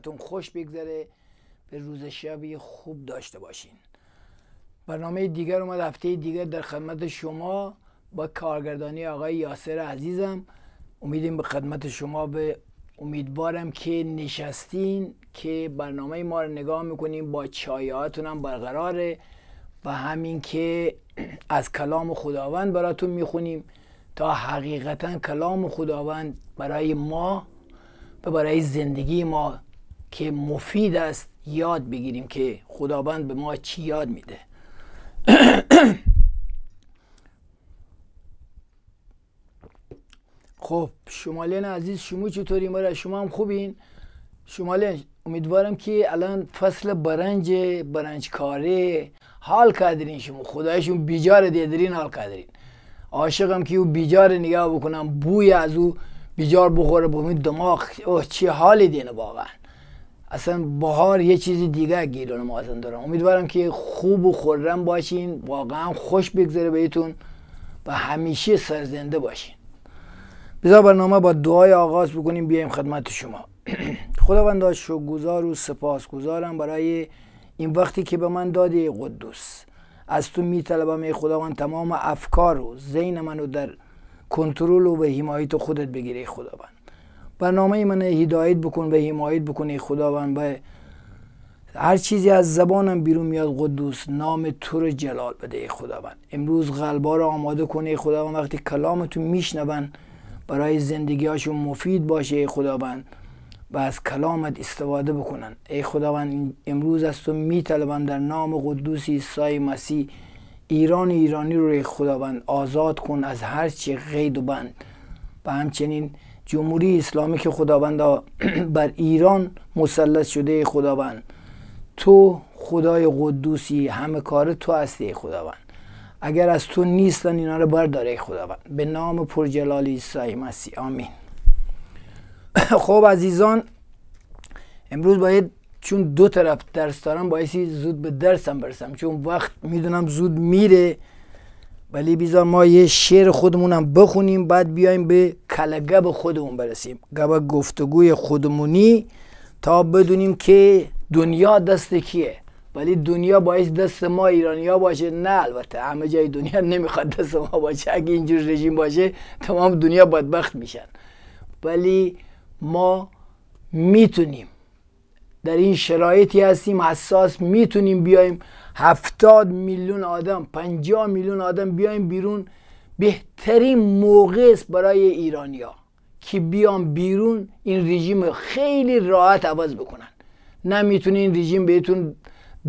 تون خوش بگذره به روز شبی خوب داشته باشین برنامه دیگر اومد هفته دیگر در خدمت شما با کارگردانی آقای یاسر عزیزم امیدیم به خدمت شما به امیدوارم که نشستین که برنامه ما رو نگاه میکنیم با چایهاتون هم برقراره و همین که از کلام خداوند براتون میخونیم تا حقیقتا کلام خداوند برای ما و برای زندگی ما که مفید است یاد بگیریم که خداوند به ما چی یاد میده خب شمالین عزیز شما چطوری مرا شما هم خوبین شمالین امیدوارم که الان فصل برنج برنج کاری حال کردین شما خدایشون بیجار دیدرین حال کردین عاشقم که او بیجار نگاه بکنم بوی از او بیجار بخوره بومید دماغ اوه چه حالی دین واقعا اصلا بهار یه چیز دیگه گیلان ما اصلا دارم امیدوارم که خوب و خورم باشین واقعا خوش بگذره بهتون و همیشه سرزنده باشین بذار برنامه با دعای آغاز بکنیم بیایم خدمت شما خداوند شکرگزار و سپاسگزارم برای این وقتی که به من دادی قدوس از تو می طلبم خداوند تمام افکار و ذهن منو در کنترل و به حمایت خودت بگیری خداوند برنامه من هدایت بکن و حمایت بکن خداوند و هر چیزی از زبانم بیرون میاد قدوس نام تو رو جلال بده ای خداوند امروز قلبا رو آماده کن ای خداوند وقتی کلام تو میشنون برای هاشون مفید باشه ای خداوند و از کلامت استفاده بکنن ای خداوند امروز از تو میطلبم در نام قدوس عیسی مسیح ایران ایرانی رو خداوند آزاد کن از هر چی قید و بند و همچنین جمهوری اسلامی که خداوند بر ایران مسلط شده خداوند تو خدای قدوسی همه کار تو هستی خداوند اگر از تو نیستن اینا رو برداره خداوند به نام پرجلال عیسی مسیح آمین خب عزیزان امروز باید چون دو طرف درس دارم باعثی زود به درسم برسم چون وقت میدونم زود میره ولی بیزار ما یه شعر خودمونم بخونیم بعد بیایم به کل گب خودمون برسیم گب گفتگوی خودمونی تا بدونیم که دنیا دست کیه ولی دنیا باید دست ما ایرانیا باشه نه البته همه جای دنیا نمیخواد دست ما باشه اگه اینجور رژیم باشه تمام دنیا بدبخت میشن ولی ما میتونیم در این شرایطی هستیم حساس میتونیم بیایم هفتاد میلیون آدم پنجاه میلیون آدم بیایم بیرون بهترین موقع است برای ایرانیا که بیان بیرون این رژیم خیلی راحت عوض بکنن نه این رژیم بهتون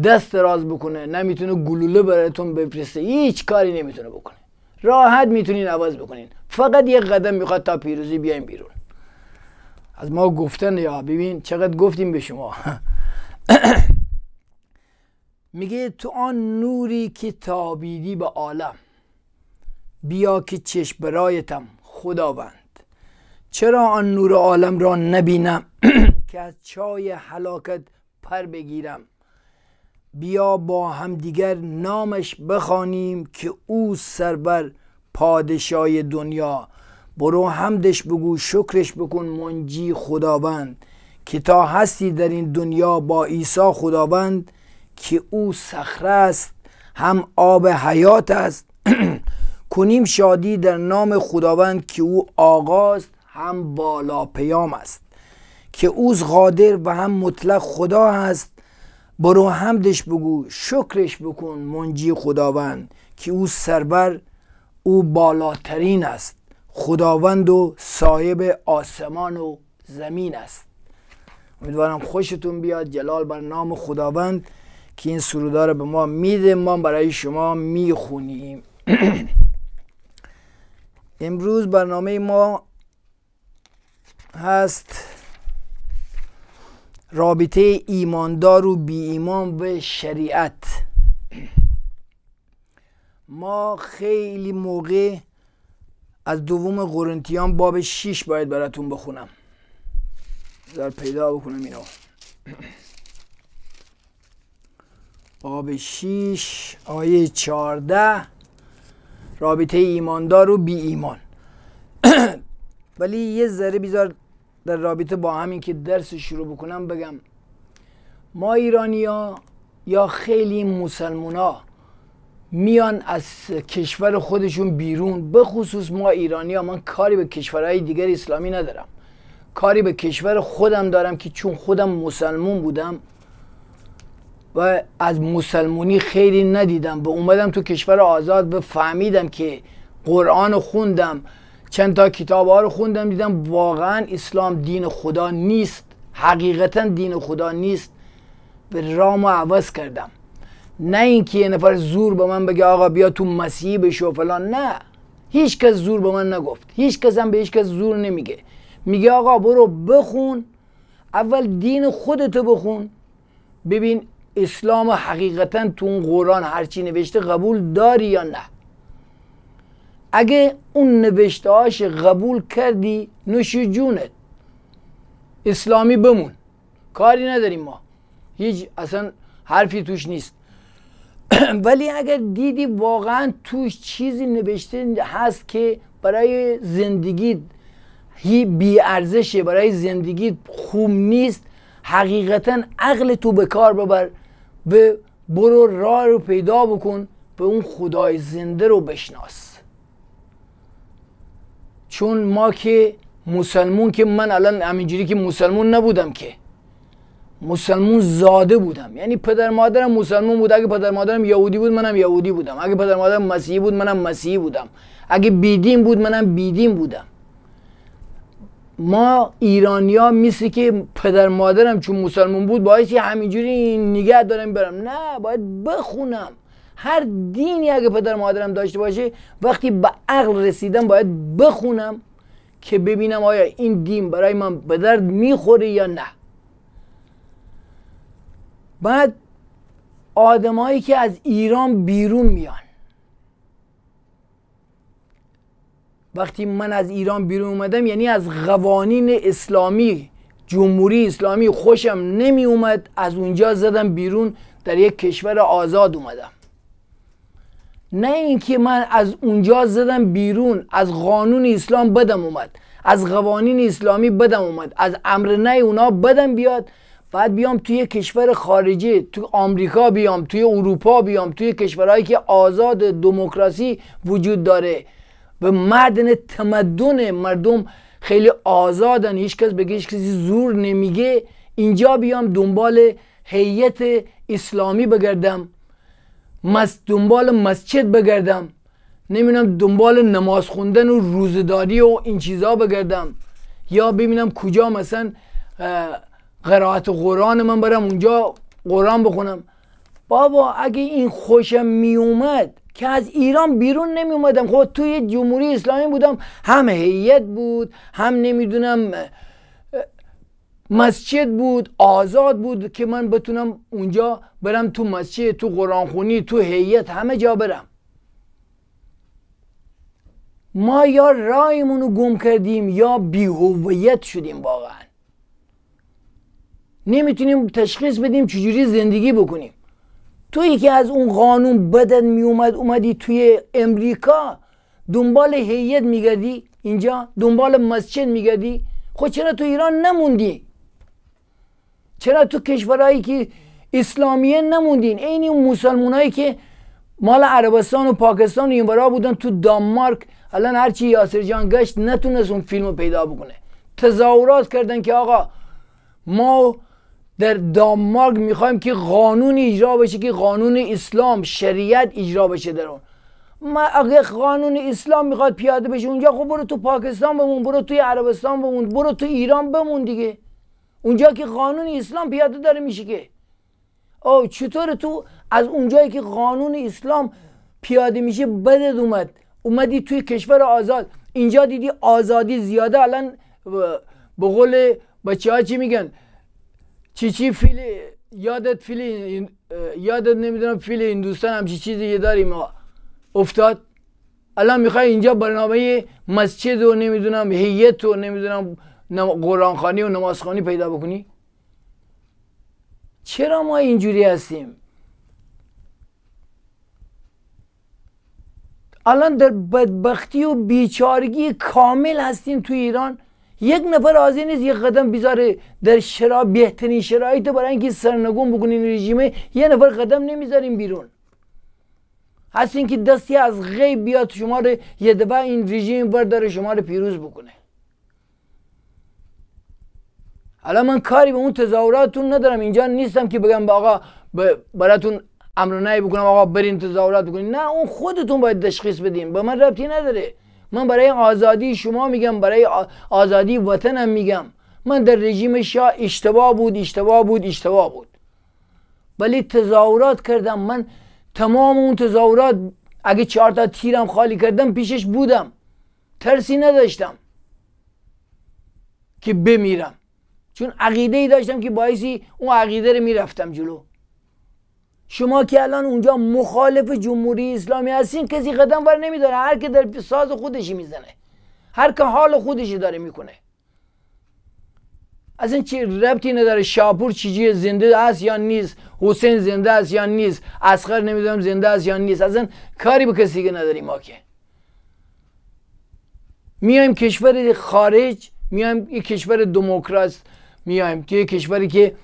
دست راز بکنه نه گلوله براتون بفرسته هیچ کاری نمیتونه بکنه راحت میتونین عوض بکنین فقط یک قدم میخواد تا پیروزی بیایم بیرون از ما گفتن یا ببین چقدر گفتیم به شما میگه تو آن نوری که تابیدی به عالم بیا که چشم برایتم خداوند چرا آن نور عالم را نبینم که از چای حلاکت پر بگیرم بیا با همدیگر نامش بخوانیم که او سربر پادشاه دنیا برو حمدش بگو شکرش بکن منجی خداوند که تا هستی در این دنیا با عیسی خداوند که او صخره است هم آب حیات است کنیم شادی در نام خداوند که او آغاز هم بالا پیام است که اوز قادر و هم مطلق خدا هست برو حمدش بگو شکرش بکن منجی خداوند که او سربر او بالاترین است خداوند و صاحب آسمان و زمین است امیدوارم خوشتون بیاد جلال بر نام خداوند که این سرودار به ما میده ما برای شما میخونیم امروز برنامه ما هست رابطه ایماندار و بی ایمان به شریعت ما خیلی موقع از دوم قرنتیان باب 6 باید براتون بخونم در پیدا بکنم اینو باب 6 آیه 14 رابطه ایماندار و بی ایمان ولی یه ذره بیزار در رابطه با همین که درس شروع بکنم بگم ما ایرانیا یا خیلی مسلمونا میان از کشور خودشون بیرون به خصوص ما ایرانی ها من کاری به کشورهای دیگر اسلامی ندارم کاری به کشور خودم دارم که چون خودم مسلمون بودم و از مسلمونی خیلی ندیدم به اومدم تو کشور آزاد به فهمیدم که قرآن خوندم چند تا کتاب ها رو خوندم دیدم واقعا اسلام دین خدا نیست حقیقتا دین خدا نیست به رامو عوض کردم نه اینکه یه نفر زور به من بگه آقا بیا تو مسیحی بشو فلان نه هیچ کس زور به من نگفت هیچ کس هم به هیچ کس زور نمیگه میگه آقا برو بخون اول دین خودتو بخون ببین اسلام حقیقتا تو اون قرآن هرچی نوشته قبول داری یا نه اگه اون هاش قبول کردی نوش جونت اسلامی بمون کاری نداریم ما هیچ اصلا حرفی توش نیست ولی اگر دیدی واقعا توش چیزی نوشته هست که برای زندگی هی ارزشه برای زندگی خوب نیست حقیقتا عقل تو به کار ببر به برو راه رو پیدا بکن به اون خدای زنده رو بشناس چون ما که مسلمون که من الان همینجوری که مسلمون نبودم که مسلمون زاده بودم یعنی پدر مادرم مسلمون بود اگه پدر مادرم یهودی بود منم یهودی بودم اگه پدر مادرم مسیحی بود منم مسیحی بودم اگه بیدین بود منم بیدین بودم ما ایرانیا مثل که پدر مادرم چون مسلمون بود باعث همینجوری نگه دارم برم نه باید بخونم هر دینی اگه پدر مادرم داشته باشه وقتی به عقل رسیدم باید بخونم که ببینم آیا این دین برای من به درد میخوره یا نه بعد آدمایی که از ایران بیرون میان وقتی من از ایران بیرون اومدم یعنی از قوانین اسلامی جمهوری اسلامی خوشم نمی اومد از اونجا زدم بیرون در یک کشور آزاد اومدم نه اینکه من از اونجا زدم بیرون از قانون اسلام بدم اومد از قوانین اسلامی بدم اومد از امر نه اونا بدم بیاد بعد بیام توی کشور خارجی تو آمریکا بیام توی اروپا بیام توی کشورهایی که آزاد دموکراسی وجود داره به مدن تمدن مردم خیلی آزادن هیچ کس بگه هیچ کسی زور نمیگه اینجا بیام دنبال هیئت اسلامی بگردم مس دنبال مسجد بگردم نمیدونم دنبال نماز خوندن و روزداری و این چیزا بگردم یا ببینم کجا مثلا قرائت قرآن من برم اونجا قرآن بخونم بابا اگه این خوشم میومد که از ایران بیرون نمی اومدم خب توی جمهوری اسلامی بودم هم هیئت بود هم نمیدونم مسجد بود آزاد بود که من بتونم اونجا برم تو مسجد تو خونی تو هیئت همه جا برم ما یا رایمون رو گم کردیم یا بیهویت شدیم واقعا نمیتونیم تشخیص بدیم چجوری زندگی بکنیم تو که از اون قانون بدن می اومد اومدی توی امریکا دنبال هیئت میگردی اینجا دنبال مسجد میگردی خب چرا تو ایران نموندی چرا تو کشورهایی که اسلامیه نموندین عین اون مسلمانایی که مال عربستان و پاکستان و اینورا بودن تو دانمارک الان هرچی یاسر جان گشت نتونست اون فیلم رو پیدا بکنه تظاهرات کردن که آقا ما در دانمارک میخوایم که قانون اجرا بشه که قانون اسلام شریعت اجرا بشه در اون ما اگه قانون اسلام میخواد پیاده بشه اونجا خب برو تو پاکستان بمون برو تو عربستان بمون برو تو ایران بمون دیگه اونجا که قانون اسلام پیاده داره میشه که او چطور تو از اونجایی که قانون اسلام پیاده میشه بدت اومد اومدی توی کشور آزاد اینجا دیدی آزادی زیاده الان به قول بچه ها چی میگن چی چی فیلی یادت فیل یادت نمیدونم فیل هندوستان همچی چیزی یه داریم افتاد الان میخوای اینجا برنامه مسجد و نمیدونم هیئت و نمیدونم قرآنخانی و نمازخانی پیدا بکنی چرا ما اینجوری هستیم الان در بدبختی و بیچارگی کامل هستیم تو ایران یک نفر راضی نیست یک قدم بیزاره در شرا بهترین شرایط برای اینکه سرنگون بکنین رژیمه یه نفر قدم نمیذاریم بیرون هست اینکه دستی از غیب بیاد شما رو یه دفعه این رژیم برداره شما رو پیروز بکنه حالا من کاری به اون تظاهراتون ندارم اینجا نیستم که بگم به آقا براتون امرو نهی بکنم آقا برین تظاهرات بکنین نه اون خودتون باید تشخیص بدین به من ربطی نداره من برای آزادی شما میگم برای آزادی وطنم میگم من در رژیم شاه اشتباه بود اشتباه بود اشتباه بود ولی تظاهرات کردم من تمام اون تظاهرات اگه چهار تا تیرم خالی کردم پیشش بودم ترسی نداشتم که بمیرم چون عقیده ای داشتم که باعثی اون عقیده رو میرفتم جلو شما که الان اونجا مخالف جمهوری اسلامی هستین کسی قدم بر نمیداره هر که در ساز خودشی میزنه هر که حال خودشی داره میکنه از این چی ربطی نداره شاپور چیجی زنده است یا نیست حسین زنده است یا نیست اسخر نمیدونم زنده است یا نیست از این کاری به کسی که نداریم ما که میایم کشور خارج میایم یک کشور دموکراس میایم توی کشوری که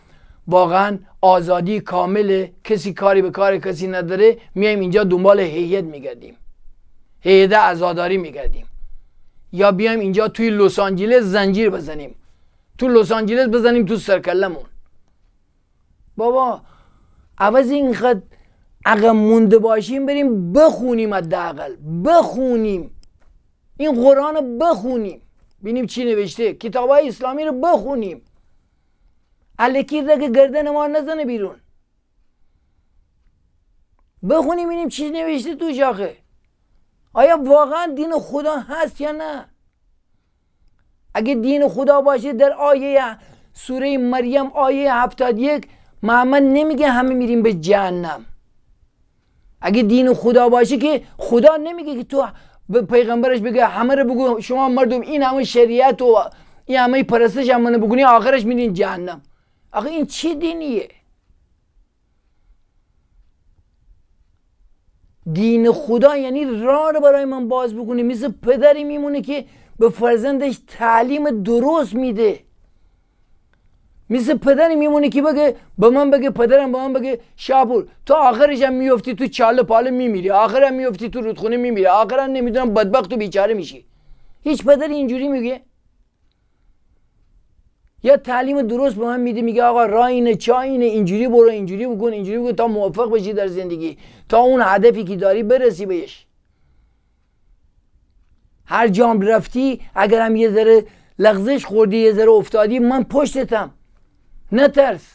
واقعا آزادی کامل کسی کاری به کار کسی نداره میایم اینجا دنبال هیئت میگردیم هیئت عزاداری میگردیم یا بیایم اینجا توی لس آنجلس زنجیر بزنیم تو لس آنجلس بزنیم تو سرکلمون بابا عوض این اگه مونده باشیم بریم بخونیم حداقل بخونیم این قرآن رو بخونیم بینیم چی نوشته کتاب های اسلامی رو بخونیم الکی که گردن ما نزنه بیرون بخونیم ببینیم چی نوشته تو جاخه آیا واقعا دین خدا هست یا نه اگه دین خدا باشه در آیه سوره مریم آیه 71 محمد نمیگه همه میریم به جهنم اگه دین خدا باشه که خدا نمیگه که تو به پیغمبرش بگه همه رو بگو شما مردم این همه شریعت و این همه پرستش همه بگونی آخرش میرین جهنم آخه این چه دینیه دین خدا یعنی راه رو برای من باز بکنه مثل پدری میمونه که به فرزندش تعلیم درست میده مثل پدری میمونه که بگه به من بگه پدرم به من بگه شاپور تو آخرش هم میفتی تو چاله پاله میمیری آخر هم میفتی تو رودخونه میمیری آخر هم نمیدونم بدبخت و بیچاره میشی هیچ پدری اینجوری میگه یا تعلیم درست به من میده میگه آقا راه اینه چا اینه اینجوری برو اینجوری بکن اینجوری بکن تا موفق بشی در زندگی تا اون هدفی که داری برسی بهش هر جام رفتی هم یه ذره لغزش خوردی یه ذره افتادی من پشتتم نترس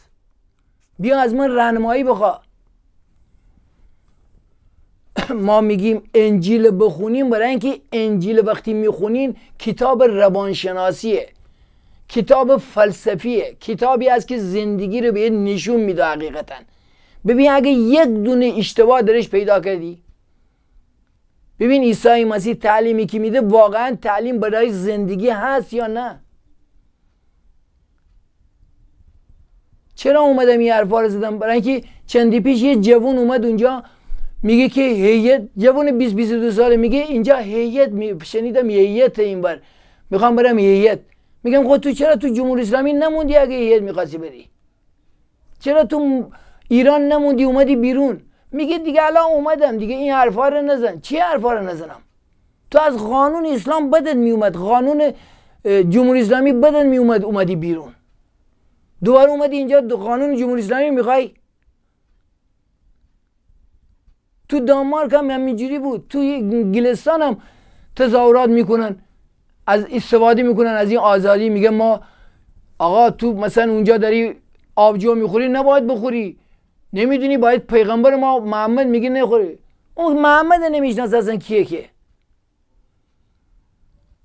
بیا از من رهنمایی بخوا ما میگیم انجیل بخونیم برای اینکه انجیل وقتی میخونین کتاب روانشناسیه کتاب فلسفیه کتابی است که زندگی رو به نشون میده حقیقتا ببین اگه یک دونه اشتباه درش پیدا کردی ببین عیسی مسیح تعلیمی که میده واقعا تعلیم برای زندگی هست یا نه چرا اومدم این حرفا رو زدم برای اینکه چندی پیش یه جوون اومد اونجا میگه که هیئت جوون 20 22 ساله میگه اینجا هیئت می شنیدم هیئت اینور میخوام برم هیئت میگم خود خب تو چرا تو جمهوری اسلامی نموندی اگه هیئت میخواستی بری چرا تو ایران نموندی اومدی بیرون میگه دیگه الان اومدم دیگه این حرفا رو نزن چی حرفا رو نزنم تو از قانون اسلام بدت میومد قانون جمهوری اسلامی بدت میومد اومدی بیرون دوباره اومدی اینجا دو قانون جمهوری اسلامی میخوای تو دانمارک هم همینجوری بود تو گلستان هم تظاهرات میکنن از استفاده میکنن از این آزادی میگه ما آقا تو مثلا اونجا داری آبجو میخوری نباید بخوری نمیدونی باید پیغمبر ما محمد میگه نخوری اون محمد نمیشناسه اصلا کیه که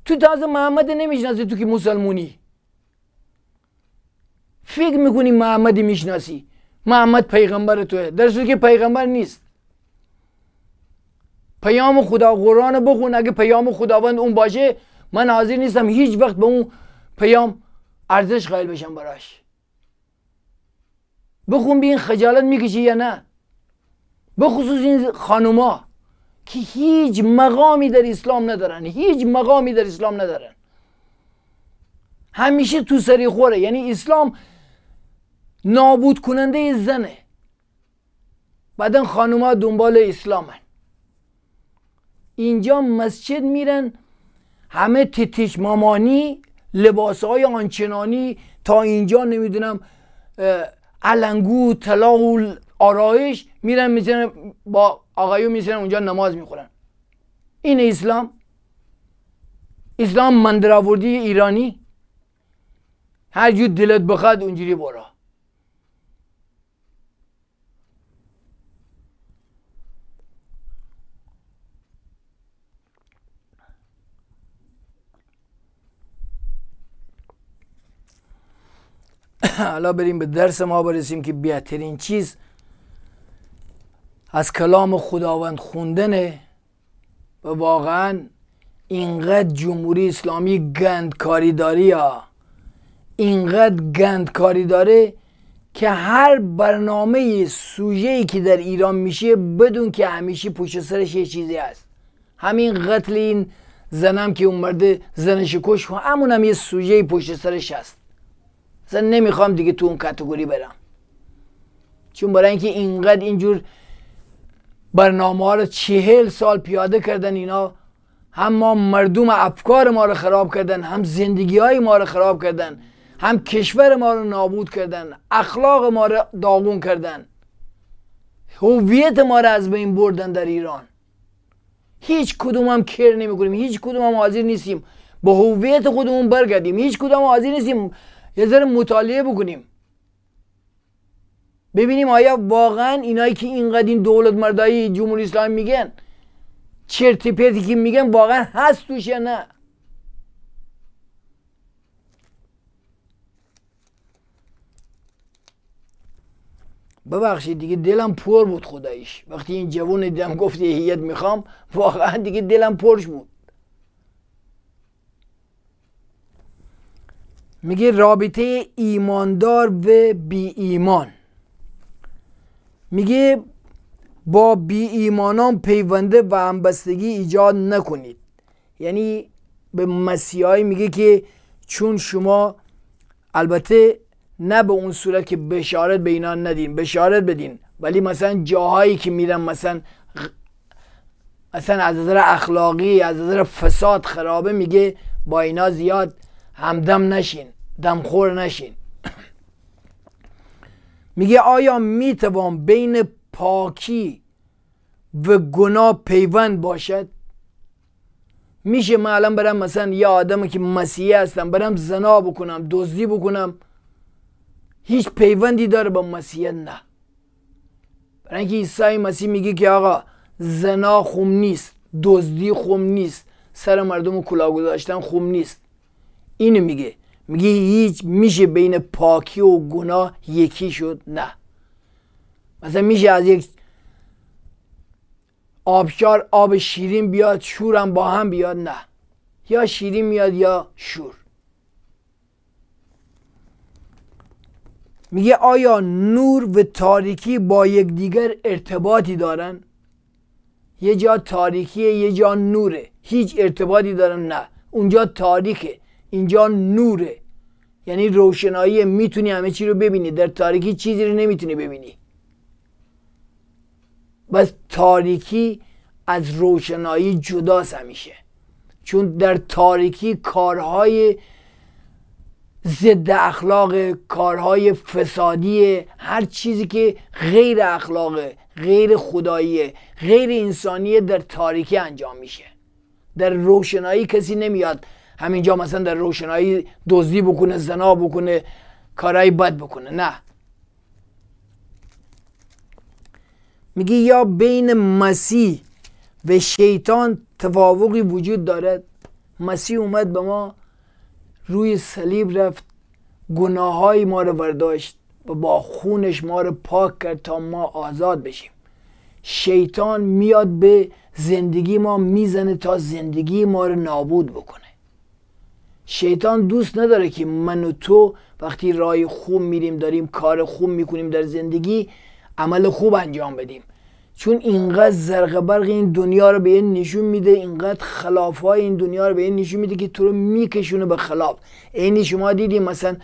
تو تازه محمد نمیشناسی تو که مسلمونی فکر میکنی محمدی میشناسی محمد پیغمبر توه در صورت که پیغمبر نیست پیام خدا قرآن بخون اگه پیام خداوند اون باشه من حاضر نیستم هیچ وقت به اون پیام ارزش قائل بشم براش بخون بین خجالت میکشی یا نه بخصوص این خانوما که هیچ مقامی در اسلام ندارن هیچ مقامی در اسلام ندارن همیشه تو سری خوره یعنی اسلام نابود کننده زنه بعدا خانوما دنبال اسلامن اینجا مسجد میرن همه تیتیش مامانی لباس های آنچنانی تا اینجا نمیدونم علنگو طلا آرایش میرن میزنن با آقایو میزنن اونجا نماز میخورن این اسلام اسلام مندرآوردی ایرانی هر جور دلت بخواد اونجوری برا حالا بریم به درس ما برسیم که بهترین چیز از کلام خداوند خوندنه و واقعا اینقدر جمهوری اسلامی گندکاری داری ها اینقدر گندکاری داره که هر برنامه سوژه ای که در ایران میشه بدون که همیشه پشت سرش یه چیزی هست همین قتل این زنم که اون مرد زنش کش همون هم یه سوژه پشت سرش هست اصلا نمیخوام دیگه تو اون کتگوری برم چون برای اینکه اینقدر اینجور برنامه ها رو چهل سال پیاده کردن اینا هم ما مردم افکار ما رو خراب کردن هم زندگی های ما رو خراب کردن هم کشور ما رو نابود کردن اخلاق ما رو داغون کردن هویت ما رو از بین بردن در ایران هیچ کدوم هم کر نمی کنیم هیچ کدوم هم حاضر نیستیم به هویت خودمون برگردیم هیچ کدوم حاضر نیستیم یه ذره مطالعه بکنیم ببینیم آیا واقعا اینایی که اینقدر این دولت مردایی جمهوری اسلامی میگن چرتی پرتی که میگن واقعا هست توش یا نه ببخشید دیگه دلم پر بود خدایش وقتی این جوون دیدم گفت هیئت میخوام واقعا دیگه دلم پرش بود میگه رابطه ایماندار و بی ایمان میگه با بی ایمانان پیونده و همبستگی ایجاد نکنید یعنی به مسیحایی میگه که چون شما البته نه به اون صورت که بشارت به اینا ندین بشارت بدین ولی مثلا جاهایی که میرن مثلا مثلا از نظر اخلاقی از نظر فساد خرابه میگه با اینا زیاد همدم نشین دمخور نشین میگه آیا میتوان بین پاکی و گناه پیوند باشد میشه من الان برم مثلا یه آدم که مسیحی هستم برم زنا بکنم دزدی بکنم هیچ پیوندی داره با مسیحیت نه برای اینکه عیسی مسیح میگه که آقا زنا خوم نیست دزدی خوم نیست سر مردم کلا گذاشتن خوم نیست اینو میگه میگه هیچ میشه بین پاکی و گناه یکی شد نه مثلا میشه از یک آبشار آب شیرین بیاد شورم با هم بیاد نه یا شیرین میاد یا شور میگه آیا نور و تاریکی با یکدیگر ارتباطی دارن یه جا تاریکیه یه جا نوره هیچ ارتباطی دارن نه اونجا تاریکه اینجا نوره یعنی روشنایی میتونی همه چی رو ببینی در تاریکی چیزی رو نمیتونی ببینی بس تاریکی از روشنایی جداست همیشه چون در تاریکی کارهای ضد اخلاق کارهای فسادی هر چیزی که غیر اخلاقه غیر خداییه غیر انسانیه در تاریکی انجام میشه در روشنایی کسی نمیاد همینجا مثلا در روشنایی دزدی بکنه زنا بکنه کارهای بد بکنه نه میگه یا بین مسیح و شیطان تفاوقی وجود دارد مسیح اومد به ما روی صلیب رفت گناه ما رو برداشت و با خونش ما رو پاک کرد تا ما آزاد بشیم شیطان میاد به زندگی ما میزنه تا زندگی ما رو نابود بکنه شیطان دوست نداره که من و تو وقتی رای خوب میریم داریم کار خوب میکنیم در زندگی عمل خوب انجام بدیم چون اینقدر زرق برق این دنیا رو به این نشون میده اینقدر خلاف های این دنیا رو به این نشون میده که تو رو میکشونه به خلاف اینی شما دیدیم مثلا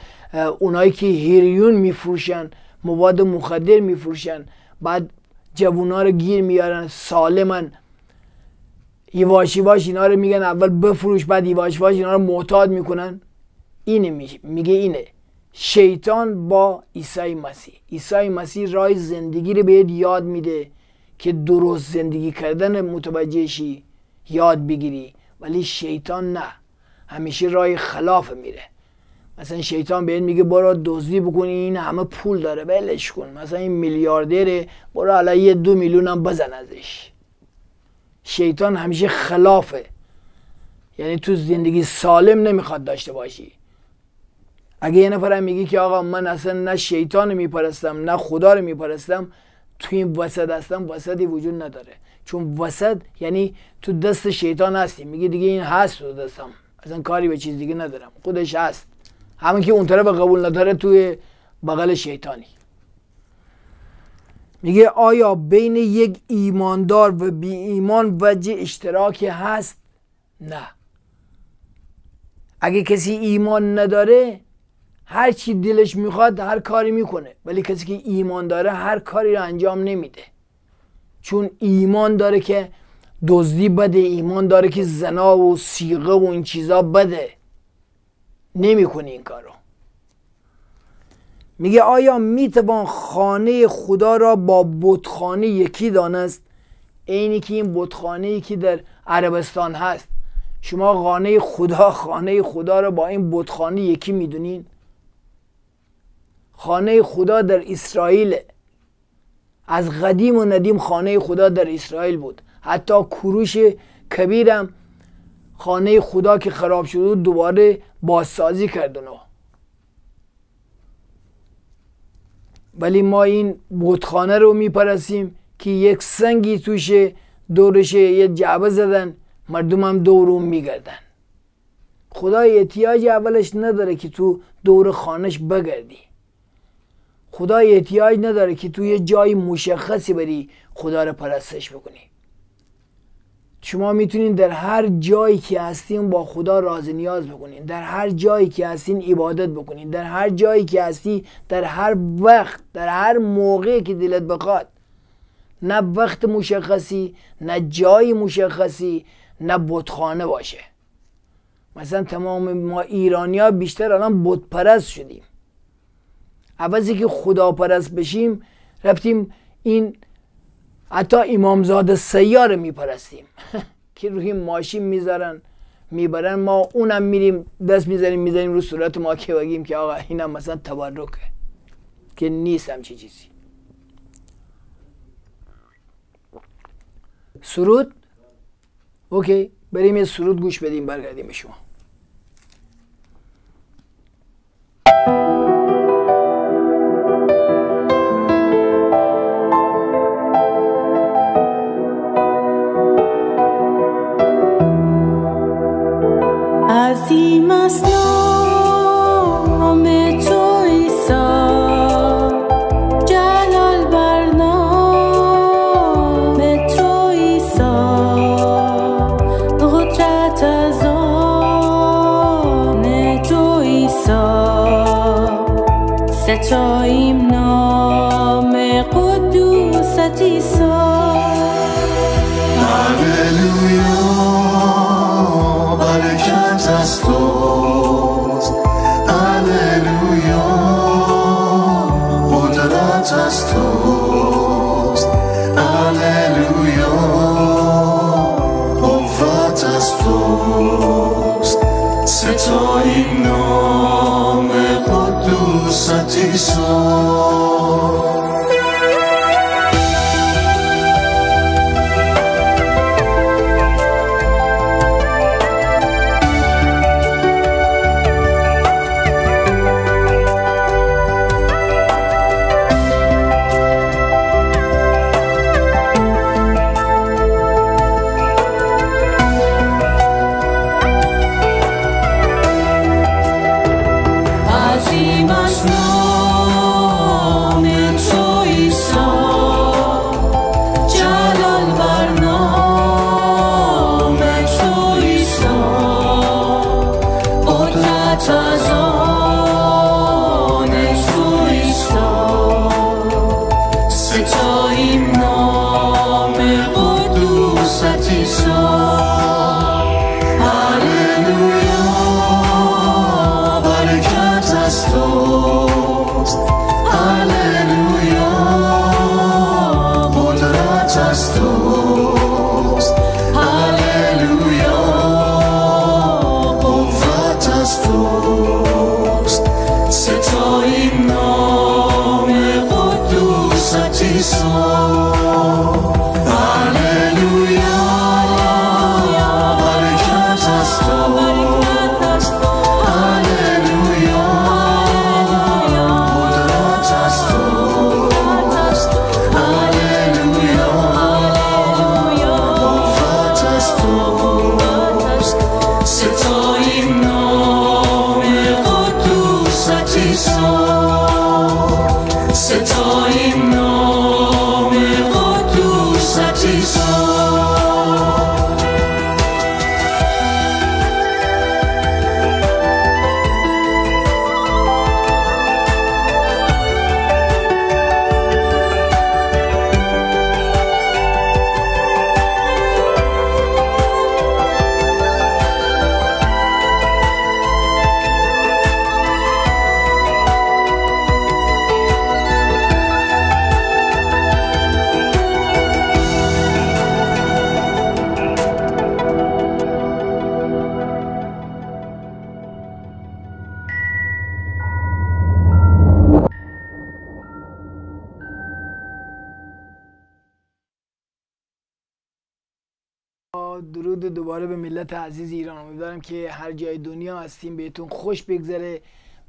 اونایی که هیریون میفروشن مواد مخدر میفروشن بعد جوونا رو گیر میارن سالمن یواشی واش اینا رو میگن اول بفروش بعد یواش واش اینا رو معتاد میکنن اینه میگه اینه شیطان با عیسی مسیح عیسی مسیح رای زندگی رو بهت یاد میده که درست زندگی کردن متوجهشی یاد بگیری ولی شیطان نه همیشه رای خلاف میره مثلا شیطان بهت میگه برو دزدی بکنی این همه پول داره بلش کن مثلا این میلیاردره برو حالا دو میلیون هم بزن ازش شیطان همیشه خلافه یعنی تو زندگی سالم نمیخواد داشته باشی اگه یه نفرم میگی که آقا من اصلا نه شیطان میپرستم نه خدا رو میپرستم تو این وسط هستم وسطی وجود نداره چون وسط یعنی تو دست شیطان هستی میگی دیگه این هست تو دستم اصلا کاری به چیز دیگه ندارم خودش هست همون که اون طرف قبول نداره توی بغل شیطانی میگه آیا بین یک ایماندار و بی ایمان وجه اشتراکی هست؟ نه اگه کسی ایمان نداره هر چی دلش میخواد هر کاری میکنه ولی کسی که ایمان داره هر کاری رو انجام نمیده چون ایمان داره که دزدی بده ایمان داره که زنا و سیغه و این چیزا بده نمیکنه این کارو میگه آیا میتوان خانه خدا را با بتخانه یکی دانست عینی که این بتخانه ای که در عربستان هست شما خانه خدا خانه خدا را با این بتخانه یکی میدونین خانه خدا در اسرائیل از قدیم و ندیم خانه خدا در اسرائیل بود حتی کروش کبیرم خانه خدا که خراب شده دوباره بازسازی کردن ولی ما این بودخانه رو میپرسیم که یک سنگی توشه دورشه یه جعبه زدن مردم هم دورو میگردن خدا احتیاج اولش نداره که تو دور خانش بگردی خدا احتیاج نداره که تو یه جای مشخصی بری خدا رو پرستش بکنی شما میتونید در هر جایی که هستین با خدا راز نیاز بکنین در هر جایی که هستین عبادت بکنین در هر جایی که هستی در هر وقت در هر موقعی که دلت بخواد نه وقت مشخصی نه جای مشخصی نه بتخانه باشه مثلا تمام ما ایرانیا بیشتر الان پرست شدیم عوضی که خداپرست بشیم رفتیم این حتی امامزاد سیار میپرستیم که روی ماشین میذارن میبرن ما اونم میریم دست میزنیم میزنیم رو صورت ما که بگیم که آقا اینم مثلا تبرکه که نیست همچی چیزی سرود اوکی بریم یه سرود گوش بدیم برگردیم به شما نسیم است نام تو ایسا جلال بر نام تو ایسا قدرت از آن تو ایسا ستای lost تون خوش بگذره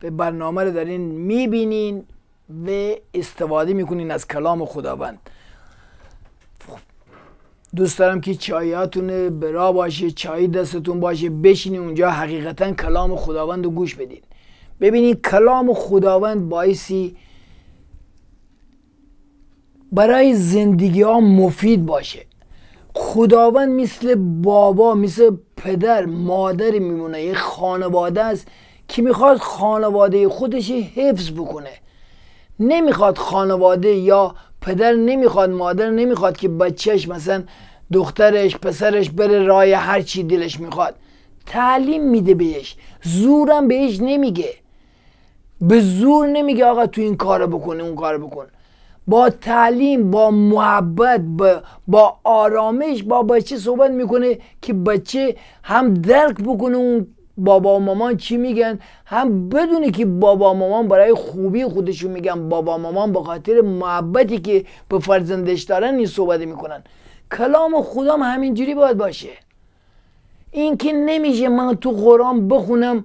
و برنامه رو دارین میبینین و استفاده میکنین از کلام خداوند خب، دوست دارم که چایاتون برا باشه چای دستتون باشه بشینین اونجا حقیقتا کلام خداوند رو گوش بدین ببینین کلام خداوند باعثی برای زندگی ها مفید باشه خداوند مثل بابا مثل پدر مادری میمونه یه خانواده است که میخواد خانواده خودش حفظ بکنه نمیخواد خانواده یا پدر نمیخواد مادر نمیخواد که بچهش مثلا دخترش پسرش بره رای هر چی دلش میخواد تعلیم میده بهش زورم بهش نمیگه به زور نمیگه آقا تو این کار بکنه اون کار بکن با تعلیم با محبت با, با آرامش با بچه صحبت میکنه که بچه هم درک بکنه اون بابا و مامان چی میگن هم بدونه که بابا و مامان برای خوبی خودشون میگن بابا و مامان به خاطر محبتی که به فرزندش دارن این صحبت میکنن کلام خدا همینجوری باید باشه این نمیشه من تو قرآن بخونم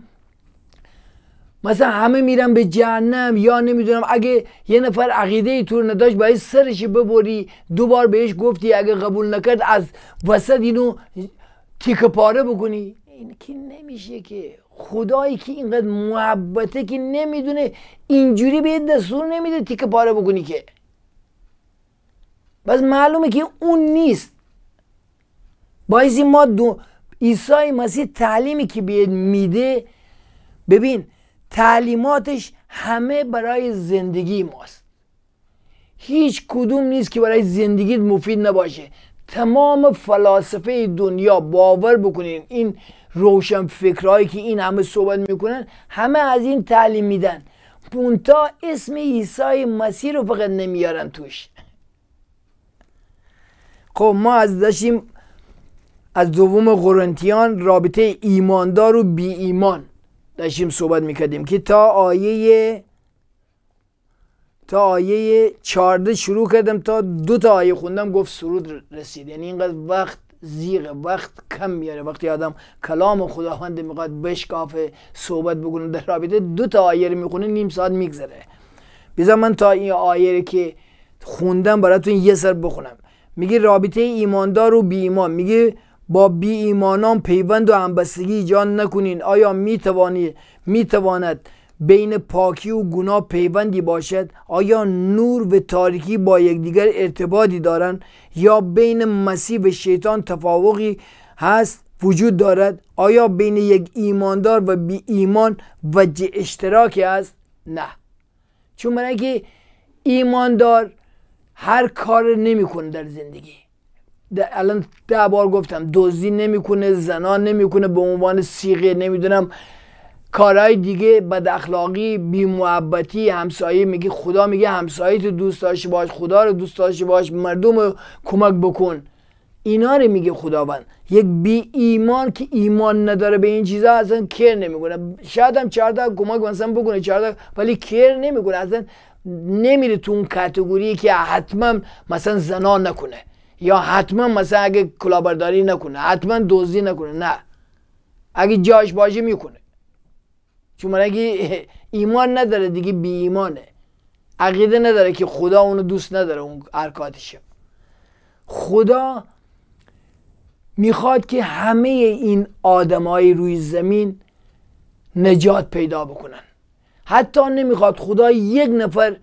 مثلا همه میرن به جهنم یا نمیدونم اگه یه نفر عقیده ای تو نداشت باید سرش ببری دوبار بهش گفتی اگه قبول نکرد از وسط اینو تیک پاره بکنی این که نمیشه که خدایی که اینقدر محبته که نمیدونه اینجوری به دستور نمیده تیک پاره بکنی که بس معلومه که اون نیست باعثی ما دو عیسی مسیح تعلیمی که بهت میده ببین تعلیماتش همه برای زندگی ماست هیچ کدوم نیست که برای زندگیت مفید نباشه تمام فلاسفه دنیا باور بکنین این روشن فکرهایی که این همه صحبت میکنن همه از این تعلیم میدن پونتا اسم عیسی مسیح رو فقط نمیارن توش خب ما از داشتیم از دوم قرنتیان رابطه ایماندار و بی ایمان داشتیم صحبت میکردیم که تا آیه تا آیه 14 شروع کردم تا دو تا آیه خوندم گفت سرود رسید یعنی اینقدر وقت زیغه وقت کم میاره وقتی آدم کلام خداوند میخواد بشکافه صحبت بگونه در رابطه دو تا آیه رو میخونه نیم ساعت میگذره بذار من تا این آیه که خوندم براتون یه سر بخونم میگه رابطه ایماندار و بی ایمان میگه با بی ایمانان پیوند و همبستگی جان نکنین آیا می توانی می تواند بین پاکی و گناه پیوندی باشد آیا نور و تاریکی با یکدیگر ارتباطی دارند یا بین مسیح و شیطان تفاوقی هست وجود دارد آیا بین یک ایماندار و بی ایمان وجه اشتراکی است نه چون برای که ایماندار هر کار نمیکنه در زندگی الان ده بار گفتم دزدی نمیکنه زنا نمیکنه به عنوان سیغه نمیدونم کارهای دیگه بد اخلاقی بی محبتی همسایه میگه خدا میگه همسایه تو دوست داشته باش خدا رو دوست داشته باش مردم رو کمک بکن اینا رو میگه خداوند یک بی ایمان که ایمان نداره به این چیزا اصلا کر نمیکنه شاید هم چهار کمک مثلا بکنه چهار ولی کر نمیکنه اصلا نمیره تو اون کاتگوری که حتما مثلا زنا نکنه یا حتما مثلا اگه کلابرداری نکنه حتما دزدی نکنه نه اگه جاش باشه میکنه چون اگه ایمان نداره دیگه بی ایمانه عقیده نداره که خدا اونو دوست نداره اون ارکاتشه خدا میخواد که همه این آدمای روی زمین نجات پیدا بکنن حتی نمیخواد خدا یک نفر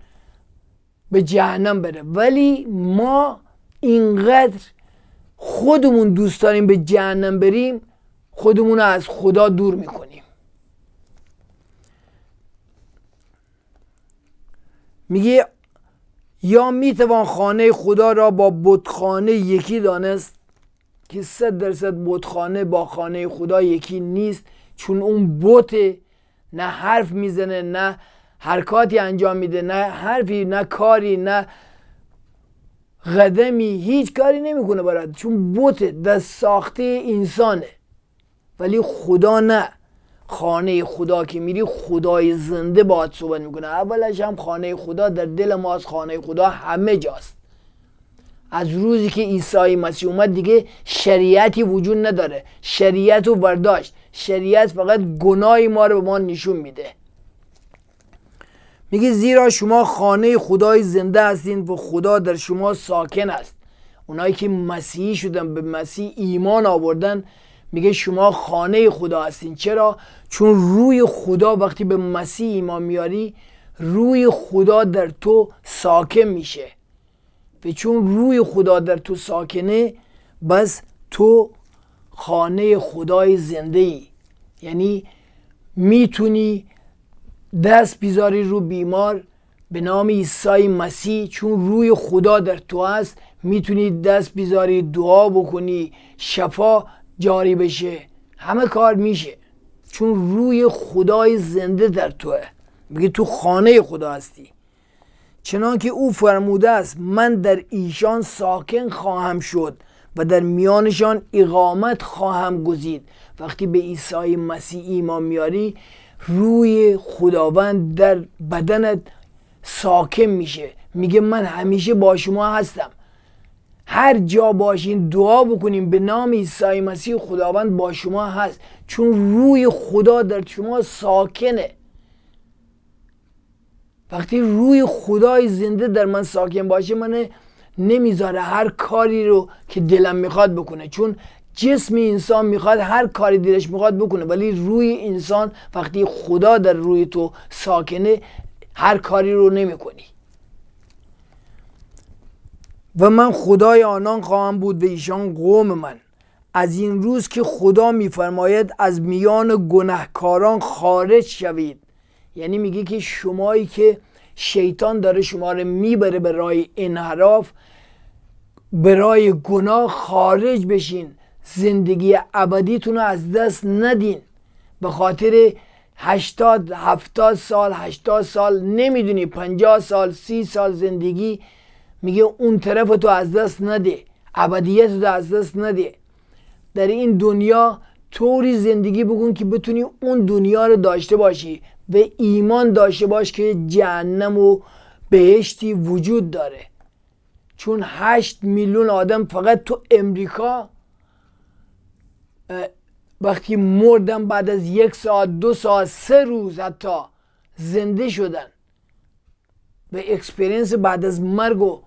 به جهنم بره ولی ما اینقدر خودمون دوست داریم به جهنم بریم خودمون رو از خدا دور میکنیم میگه یا میتوان خانه خدا را با بتخانه یکی دانست که صد درصد بتخانه با خانه خدا یکی نیست چون اون بت نه حرف میزنه نه حرکاتی انجام میده نه حرفی نه کاری نه قدمی هیچ کاری نمیکنه برات چون بوت دست ساخته انسانه ولی خدا نه خانه خدا که میری خدای زنده باید صحبت میکنه اولش هم خانه خدا در دل ماست خانه خدا همه جاست از روزی که عیسی مسیح اومد دیگه شریعتی وجود نداره شریعت و برداشت شریعت فقط گناه ما رو به ما نشون میده میگه زیرا شما خانه خدای زنده هستین و خدا در شما ساکن است اونایی که مسیحی شدن به مسیح ایمان آوردن میگه شما خانه خدا هستین چرا چون روی خدا وقتی به مسیح ایمان میاری روی خدا در تو ساکن میشه و چون روی خدا در تو ساکنه بس تو خانه خدای زنده ای یعنی میتونی دست بیزاری رو بیمار به نام عیسی مسیح چون روی خدا در تو است میتونی دست بیزاری دعا بکنی شفا جاری بشه همه کار میشه چون روی خدای زنده در توه میگه تو خانه خدا هستی چنانکه او فرموده است من در ایشان ساکن خواهم شد و در میانشان اقامت خواهم گزید وقتی به عیسی مسیح ایمان میاری روی خداوند در بدنت ساکن میشه میگه من همیشه با شما هستم هر جا باشین دعا بکنیم به نام عیسی مسیح خداوند با شما هست چون روی خدا در شما ساکنه وقتی روی خدای زنده در من ساکن باشه من نمیذاره هر کاری رو که دلم میخواد بکنه چون جسم انسان میخواد هر کاری دلش میخواد بکنه ولی روی انسان وقتی خدا در روی تو ساکنه هر کاری رو نمیکنی و من خدای آنان خواهم بود و ایشان قوم من از این روز که خدا میفرماید از میان گناهکاران خارج شوید یعنی میگه که شمایی که شیطان داره شما رو میبره برای انحراف برای گناه خارج بشین زندگی ابدیتون رو از دست ندین به خاطر هشتاد هفتاد سال هشتاد سال نمیدونی پنجاه سال سی سال زندگی میگه اون طرف تو از دست نده ابدیت تو از دست نده در این دنیا طوری زندگی بکن که بتونی اون دنیا رو داشته باشی و ایمان داشته باش که جهنم و بهشتی وجود داره چون هشت میلیون آدم فقط تو امریکا وقتی مردن بعد از یک ساعت دو ساعت سه روز حتی زنده شدن به اکسپرینس بعد از مرگ و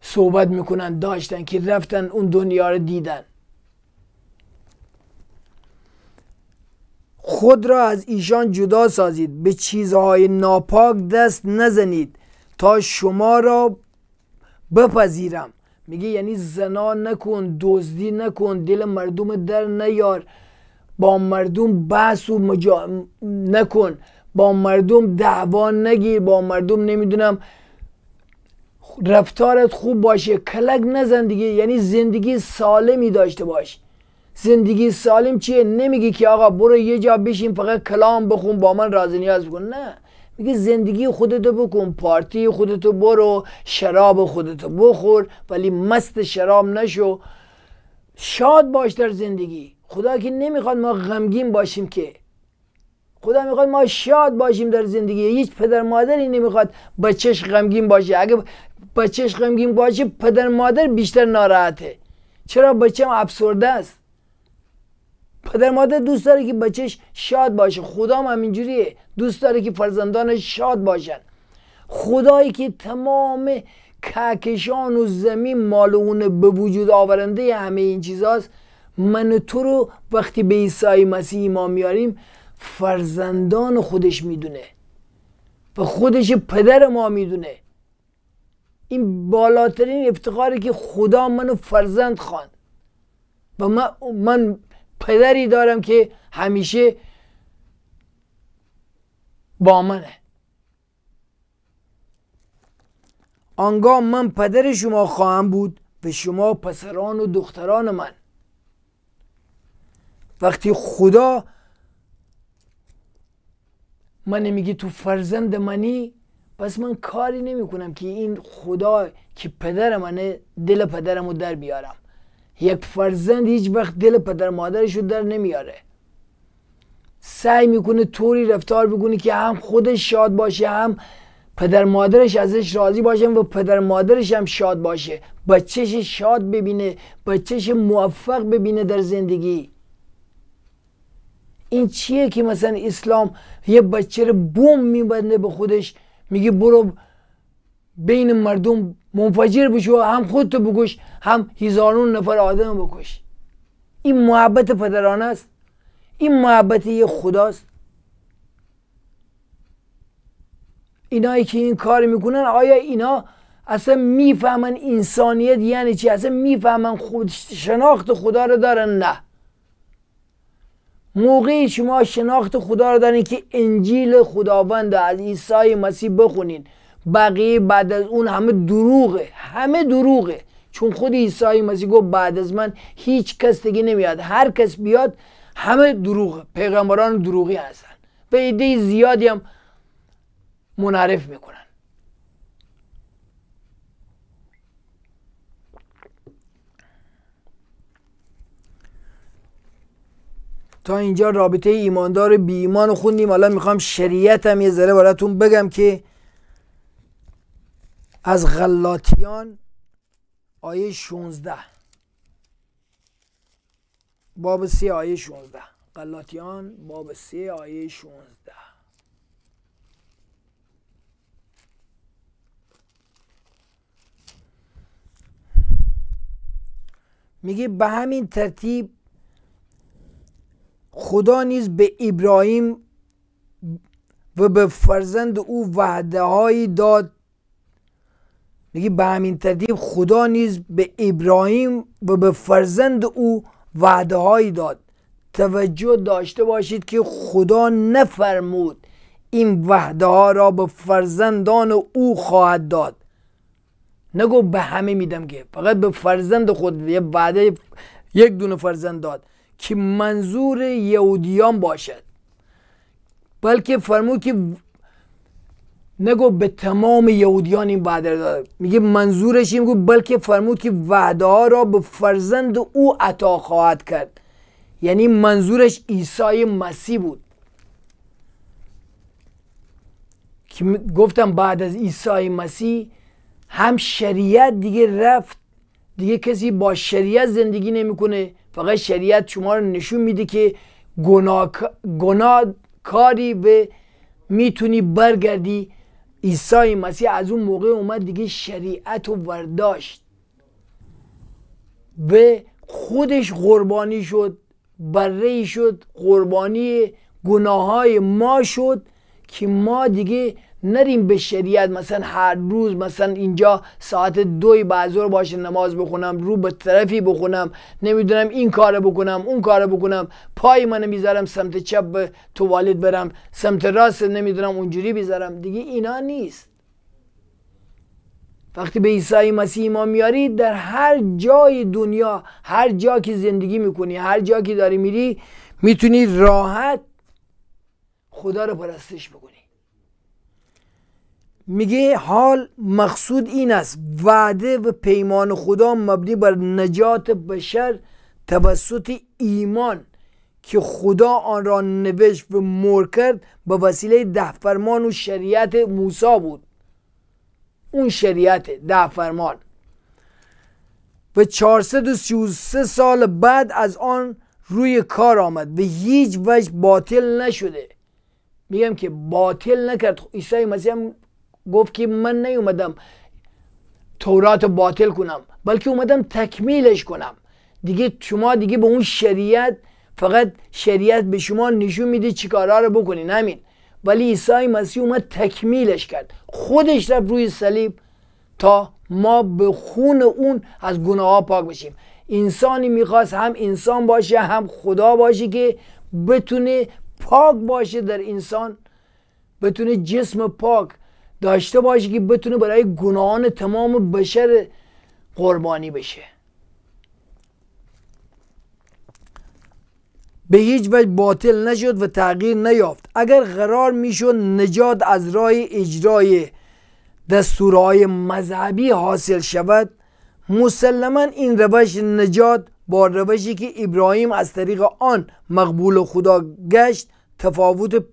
صحبت میکنن داشتن که رفتن اون دنیا رو دیدن خود را از ایشان جدا سازید به چیزهای ناپاک دست نزنید تا شما را بپذیرم میگه یعنی زنا نکن دزدی نکن دل مردم در نیار با مردم بحث و مجا... نکن با مردم دعوا نگیر با مردم نمیدونم رفتارت خوب باشه کلک نزن دیگه یعنی زندگی سالمی داشته باش زندگی سالم چیه نمیگی که آقا برو یه جا بشین فقط کلام بخون با من راز نیاز بکن نه میگه زندگی خودتو بکن پارتی خودتو برو شراب خودتو بخور ولی مست شراب نشو شاد باش در زندگی خدا که نمیخواد ما غمگین باشیم که خدا میخواد ما شاد باشیم در زندگی هیچ پدر مادری نمیخواد بچهش غمگین باشه اگه بچهش غمگین باشه پدر مادر بیشتر ناراحته چرا بچم افسرده است پدر مادر دوست داره که بچهش شاد باشه خدا هم همینجوریه دوست داره که فرزندانش شاد باشن خدایی که تمام کهکشان و زمین مال اون به وجود آورنده همه این چیزاست من تو رو وقتی به عیسی مسیح ما میاریم فرزندان خودش میدونه و خودش پدر ما میدونه این بالاترین افتخاری که خدا منو فرزند خواند و من, من پدری دارم که همیشه با منه آنگاه من پدر شما خواهم بود به شما پسران و دختران من وقتی خدا من میگه تو فرزند منی پس من کاری نمی کنم که این خدا که پدر منه دل پدرمو در بیارم یک فرزند هیچ وقت دل پدر مادرش رو در نمیاره سعی میکنه طوری رفتار بکنه که هم خودش شاد باشه هم پدر مادرش ازش راضی باشه و پدر مادرش هم شاد باشه بچهش شاد ببینه بچهش موفق ببینه در زندگی این چیه که مثلا اسلام یه بچه رو بوم میبنده به خودش میگه برو بین مردم منفجر بشو و هم خودتو بکش هم هزارون نفر آدم بکش این محبت پدرانه است این محبت یه خداست اینایی که این کار میکنن آیا اینا اصلا میفهمن انسانیت یعنی چی اصلا میفهمن خود شناخت خدا رو دارن نه موقعی شما شناخت خدا رو دارین که انجیل خداوند از عیسی مسیح بخونین بقیه بعد از اون همه دروغه همه دروغه چون خود عیسی مسیح گفت بعد از من هیچ کس دیگه نمیاد هر کس بیاد همه دروغه پیغمبران دروغی هستن به ایده زیادی هم منعرف میکنن تا اینجا رابطه ایماندار بی ایمان خوندیم الان میخوام هم یه ذره براتون بگم که از غلاطیان آیه 16 باب 3 آیه 16 غلاطیان باب 3 آیه 16 میگه به همین ترتیب خدا نیز به ابراهیم و به فرزند او وعده هایی داد میگه به همین ترتیب خدا نیز به ابراهیم و به فرزند او وعده هایی داد توجه داشته باشید که خدا نفرمود این وعده ها را به فرزندان او خواهد داد نگو به همه میدم که فقط به فرزند خود یه وعده یک دونه فرزند داد که منظور یهودیان باشد بلکه فرمود که نگو به تمام یهودیان این وعده داد میگه منظورش این بود بلکه فرمود که وعده ها را به فرزند او عطا خواهد کرد یعنی منظورش عیسی مسیح بود که گفتم بعد از عیسی مسیح هم شریعت دیگه رفت دیگه کسی با شریعت زندگی نمیکنه فقط شریعت شما رو نشون میده که گناه, کاری به میتونی برگردی عیسی مسیح از اون موقع اومد دیگه شریعت و برداشت به خودش قربانی شد بره شد قربانی گناه های ما شد که ما دیگه نریم به شریعت مثلا هر روز مثلا اینجا ساعت دوی بازور باشه نماز بخونم رو به طرفی بخونم نمیدونم این کار بکنم اون کار بکنم پای منو میذارم سمت چپ به توالت برم سمت راست نمیدونم اونجوری بذارم دیگه اینا نیست وقتی به عیسی مسیح ما میاری در هر جای دنیا هر جا که زندگی میکنی هر جا که داری میری میتونی راحت خدا رو پرستش بکنی میگه حال مقصود این است وعده و پیمان خدا مبنی بر نجات بشر توسط ایمان که خدا آن را نوشت و مور کرد به وسیله ده فرمان و شریعت موسی بود اون شریعت ده فرمان و 433 سال بعد از آن روی کار آمد و هیچ وجه باطل نشده میگم که باطل نکرد خب عیسی مسیح هم گفت که من نیومدم تورات باطل کنم بلکه اومدم تکمیلش کنم دیگه شما دیگه به اون شریعت فقط شریعت به شما نشون میده چی کارها رو بکنین همین ولی عیسی مسیح اومد تکمیلش کرد خودش رفت روی صلیب تا ما به خون اون از گناه ها پاک بشیم انسانی میخواست هم انسان باشه هم خدا باشه که بتونه پاک باشه در انسان بتونه جسم پاک داشته باشه که بتونه برای گناهان تمام بشر قربانی بشه به هیچ وجه باطل نشد و تغییر نیافت اگر قرار میشد نجات از راه اجرای دستورهای مذهبی حاصل شود مسلما این روش نجات با روشی که ابراهیم از طریق آن مقبول خدا گشت تفاوت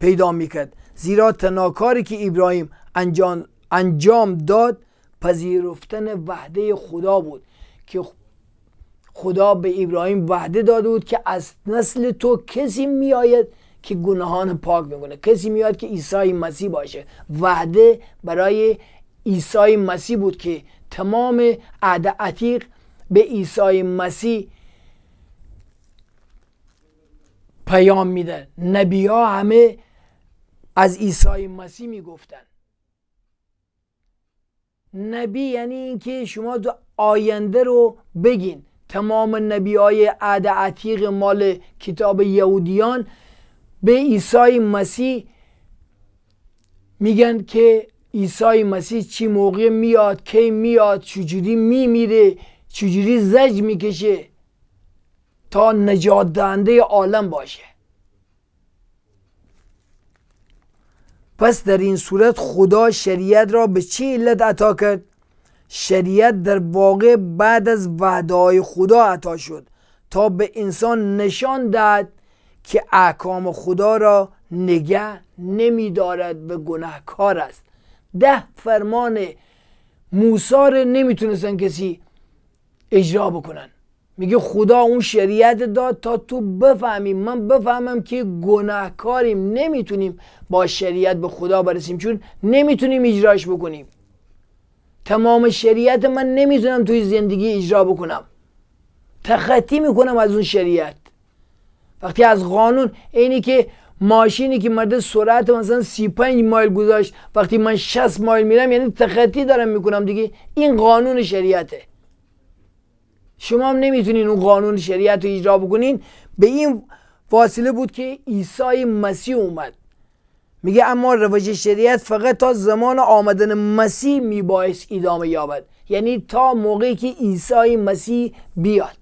پیدا میکرد زیرا تناکاری که ابراهیم انجام, انجام داد پذیرفتن وحده خدا بود که خدا به ابراهیم وحده داده بود که از نسل تو کسی میآید که گناهان پاک میکنه کسی میاد که عیسی مسیح باشه وحده برای عیسی مسیح بود که تمام عهد عتیق به عیسی مسیح پیام میده نبی ها همه از عیسی مسیح میگفتن نبی یعنی اینکه شما دو آینده رو بگین تمام نبی های عهد عتیق مال کتاب یهودیان به عیسی مسیح میگن که عیسی مسیح چی موقع میاد کی میاد چجوری میمیره چجوری زج میکشه تا نجات دهنده عالم باشه پس در این صورت خدا شریعت را به چه علت عطا کرد شریعت در واقع بعد از وعدهای خدا عطا شد تا به انسان نشان دهد که احکام خدا را نگه نمی دارد به گناهکار است ده فرمان موسی نمیتونستن کسی اجرا بکنن میگه خدا اون شریعت داد تا تو بفهمیم من بفهمم که گناهکاریم نمیتونیم با شریعت به خدا برسیم چون نمیتونیم اجراش بکنیم تمام شریعت من نمیتونم توی زندگی اجرا بکنم تخطی میکنم از اون شریعت وقتی از قانون اینی که ماشینی که مرد سرعت مثلا 35 مایل گذاشت وقتی من 60 مایل میرم یعنی تخطی دارم میکنم دیگه این قانون شریعته شما هم نمیتونین اون قانون شریعت رو اجرا بکنین به این فاصله بود که عیسی مسیح اومد میگه اما رواج شریعت فقط تا زمان آمدن مسیح میبایست ادامه یابد یعنی تا موقعی که عیسی مسیح بیاد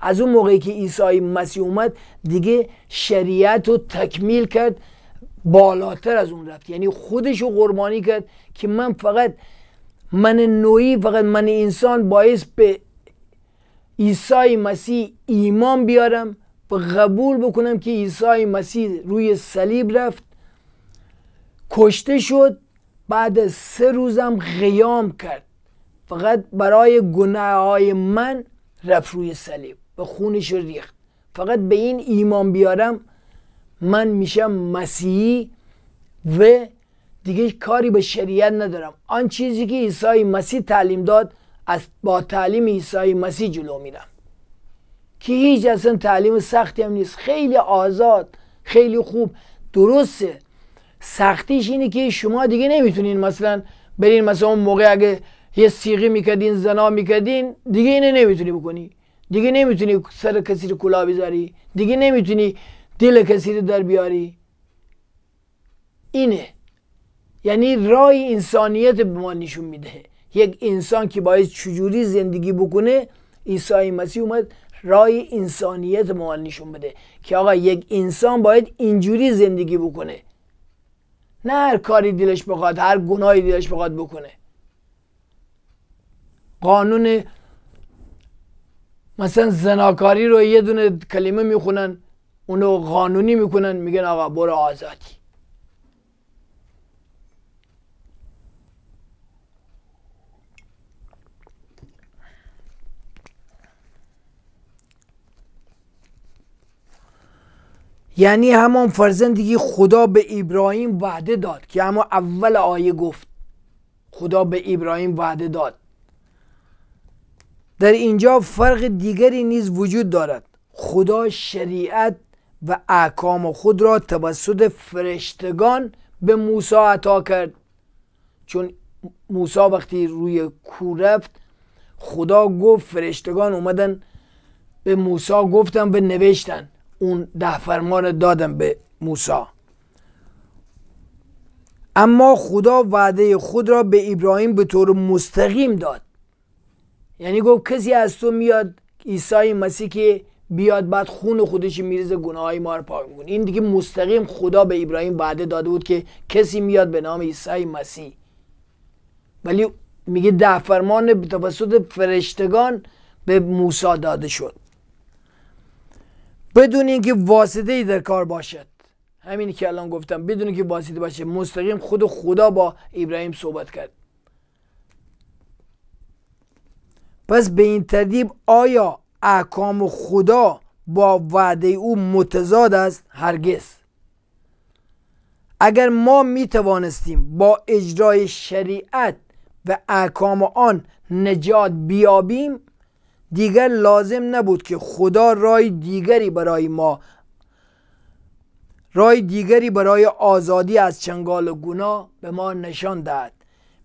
از اون موقعی که عیسی مسیح اومد دیگه شریعت رو تکمیل کرد بالاتر از اون رفت یعنی خودش رو قربانی کرد که من فقط من نوعی فقط من انسان باعث به عیسی مسیح ایمان بیارم و قبول بکنم که عیسی مسیح روی صلیب رفت کشته شد بعد سه روزم قیام کرد فقط برای گناه های من رفت روی صلیب و خونش ریخت فقط به این ایمان بیارم من میشم مسیحی و دیگه کاری به شریعت ندارم آن چیزی که عیسی مسیح تعلیم داد از با تعلیم عیسی مسیح جلو میرم که هیچ اصلا تعلیم سختی هم نیست خیلی آزاد خیلی خوب درسته سختیش اینه که شما دیگه نمیتونین مثلا برین مثلا اون موقع اگه یه سیغی میکردین زنا میکردین دیگه اینه نمیتونی بکنی دیگه نمیتونی سر کسی رو کلا بذاری دیگه نمیتونی دل کسی رو در بیاری اینه یعنی رای انسانیت به ما نشون میده یک انسان که باید چجوری زندگی بکنه عیسی مسیح اومد رای انسانیت ما نشون بده که آقا یک انسان باید اینجوری زندگی بکنه نه هر کاری دلش بخواد هر گناهی دلش بخواد بکنه قانون مثلا زناکاری رو یه دونه کلمه میخونن اونو قانونی میکنن میگن آقا برو آزادی یعنی همان فرزندی که خدا به ابراهیم وعده داد که اما اول آیه گفت خدا به ابراهیم وعده داد در اینجا فرق دیگری نیز وجود دارد خدا شریعت و احکام خود را توسط فرشتگان به موسی عطا کرد چون موسی وقتی روی کو رفت خدا گفت فرشتگان اومدن به موسی گفتن و نوشتن اون ده فرمان دادم به موسی اما خدا وعده خود را به ابراهیم به طور مستقیم داد یعنی گفت کسی از تو میاد عیسی مسیح که بیاد بعد خون خودش میریزه گناه های ما رو پاک میکنه این دیگه مستقیم خدا به ابراهیم وعده داده بود که کسی میاد به نام عیسی مسیح ولی میگه ده فرمان توسط فرشتگان به موسی داده شد بدون اینکه واسطه ای در کار باشد همینی که الان گفتم بدون اینکه واسطه باشه مستقیم خود خدا با ابراهیم صحبت کرد پس به این ترتیب آیا احکام خدا با وعده او متضاد است هرگز اگر ما می توانستیم با اجرای شریعت و احکام آن نجات بیابیم دیگر لازم نبود که خدا رای دیگری برای ما رای دیگری برای آزادی از چنگال و گناه به ما نشان دهد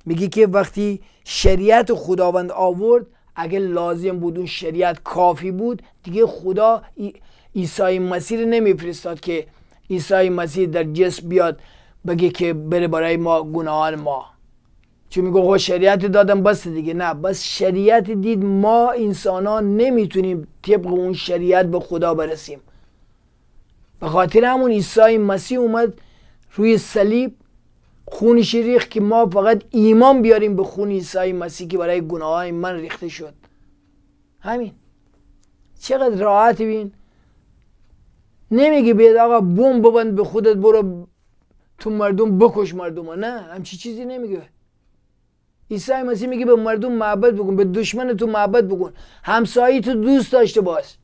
میگی که وقتی شریعت خداوند آورد اگه لازم بود اون شریعت کافی بود دیگه خدا عیسی مسیح رو نمیفرستاد که عیسی مسیح در جسم بیاد بگه که بره برای ما گناهان ما چون میگو خو شریعت دادم بس دیگه نه بس شریعت دید ما انسان ها نمیتونیم طبق اون شریعت به خدا برسیم به خاطر همون عیسی مسیح اومد روی صلیب خون شریخ که ما فقط ایمان بیاریم به خون عیسی مسیح که برای های من ریخته شد همین چقدر راحت بین نمیگه بید آقا بوم ببند به خودت برو تو مردم بکش مردم ها. نه همچی چیزی نمیگه عیسی مسیح میگه به مردم محبت بکن به دشمن تو محبت بکن همسایی تو دوست داشته باش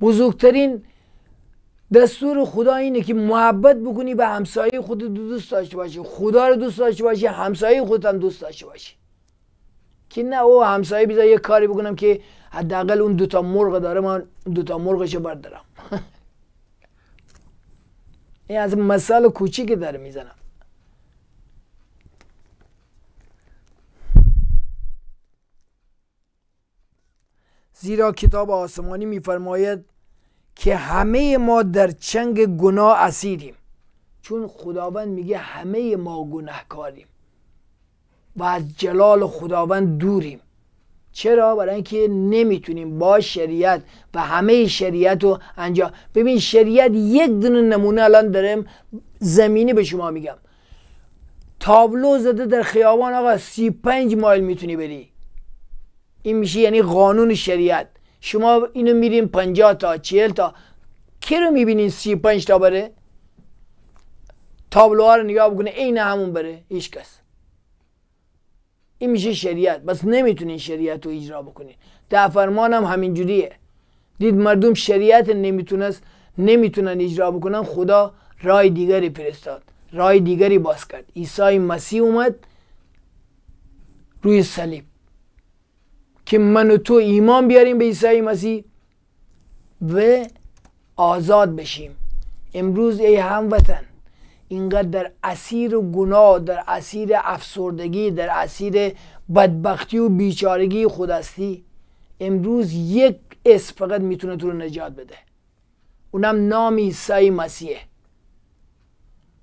بزرگترین دستور خدا اینه که محبت بکنی به همسایه خود دوست داشته باشی خدا رو دوست داشته باشی همسایه خودت هم دوست داشته باشی که نه او همسایه بیزا یه کاری بکنم که حداقل اون دوتا مرغ داره من دوتا مرغشو بردارم این از مثال کوچیکی داره میزنم زیرا کتاب آسمانی میفرماید که همه ما در چنگ گناه اسیریم چون خداوند میگه همه ما گناهکاریم و از جلال خداوند دوریم چرا برای اینکه نمیتونیم با شریعت و همه شریعت رو انجام ببین شریعت یک دونه نمونه الان دارم زمینی به شما میگم تابلو زده در خیابان آقا سی مایل میتونی بری این میشه یعنی قانون شریعت شما اینو میرین پنجاه تا چهل تا کی رو میبینین پنج تا بره تابلوها رو نگاه بکنه عین همون بره هیچ کس این میشه شریعت بس نمیتونین شریعت رو اجرا بکنین ده فرمان هم همین جوریه دید مردم شریعت نمیتونست نمیتونن اجرا بکنن خدا رای دیگری پرستاد رای دیگری باز کرد عیسی مسیح اومد روی صلیب که من و تو ایمان بیاریم به عیسی مسیح و آزاد بشیم امروز ای هموطن اینقدر در اسیر گناه در اسیر افسردگی در اسیر بدبختی و بیچارگی خود امروز یک اسم فقط میتونه تو رو نجات بده اونم نام عیسی مسیح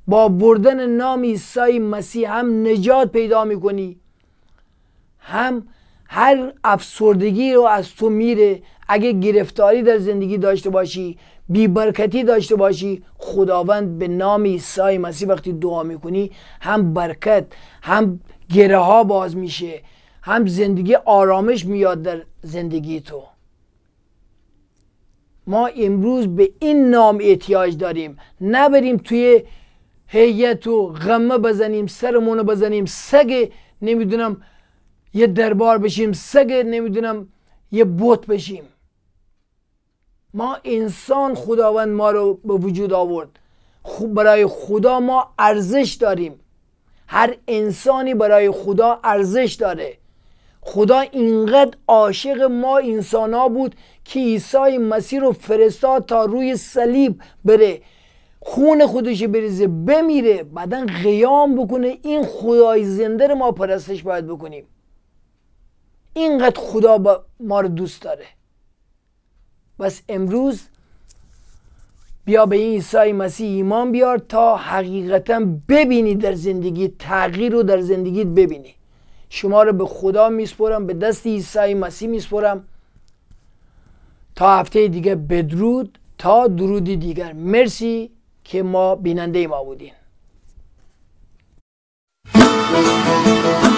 با بردن نام عیسی مسیح هم نجات پیدا میکنی هم هر افسردگی رو از تو میره اگه گرفتاری در زندگی داشته باشی بیبرکتی داشته باشی خداوند به نام عیسی مسیح وقتی دعا میکنی هم برکت هم گره ها باز میشه هم زندگی آرامش میاد در زندگی تو ما امروز به این نام احتیاج داریم نبریم توی هیئت و غمه بزنیم سرمونو بزنیم سگ نمیدونم یه دربار بشیم سگ نمیدونم یه بوت بشیم ما انسان خداوند ما رو به وجود آورد برای خدا ما ارزش داریم هر انسانی برای خدا ارزش داره خدا اینقدر عاشق ما انسان ها بود که عیسی مسیح رو فرستاد تا روی صلیب بره خون خودش بریزه بمیره بعدا قیام بکنه این خدای زنده رو ما پرستش باید بکنیم اینقدر خدا با ما رو دوست داره بس امروز بیا به این عیسی مسیح ایمان بیار تا حقیقتا ببینی در زندگی تغییر رو در زندگیت ببینی شما رو به خدا میسپرم به دست عیسی مسیح میسپرم تا هفته دیگه بدرود تا درودی دیگر مرسی که ما بیننده ما بودین